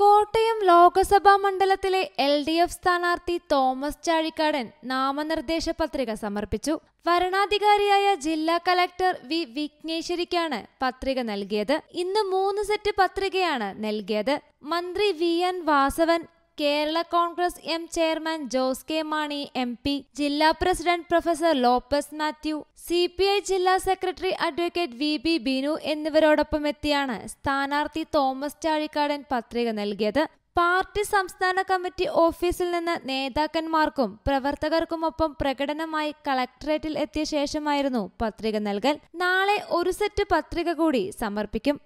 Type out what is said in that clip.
കോട്ടയം ലോക്സഭാ മണ്ഡലത്തിലെ L D F സ്ഥാനാർത്ഥി തോമസ് ചാഴിക്കാടൻ നാമനിർദ്ദേശ പത്രിക സമർപ്പിച്ചു ഭരണാധികാരിയായ ജില്ലാ കലക്ടർ വി വിഘ്നേശ്വരിക്കാണ് പത്രിക നൽകിയത് ഇന്ന് മൂന്ന് സെറ്റ് പത്രികയാണ് നൽകിയത് മന്ത്രി V N Vasavan Kerala Congress M chairman Jose K Mani M P ജില്ലാ president professor Lopez Mathew C P I ജില്ലാ secretary advocate V B Binu എന്നിവരോടൊപ്പം എത്തിയാണ് സ്ഥാനാർത്ഥി തോമസ് ചാഴിക്കാടൻ പത്രിക നൽകിയത് പാർട്ടി സംസ്ഥാന കമ്മിറ്റി ഓഫീസിൽ നിന്ന് നേതാക്കന്മാർക്കും പ്രവർത്തകർക്കുമൊപ്പം പ്രകടനമായി കളക്ടറേറ്റിൽ എത്തിയ ശേഷമായിരുന്നു പത്രിക നൽകൽ നാളെ ഒരു സെറ്റ് പത്രിക കൂടി സമർപ്പിക്കും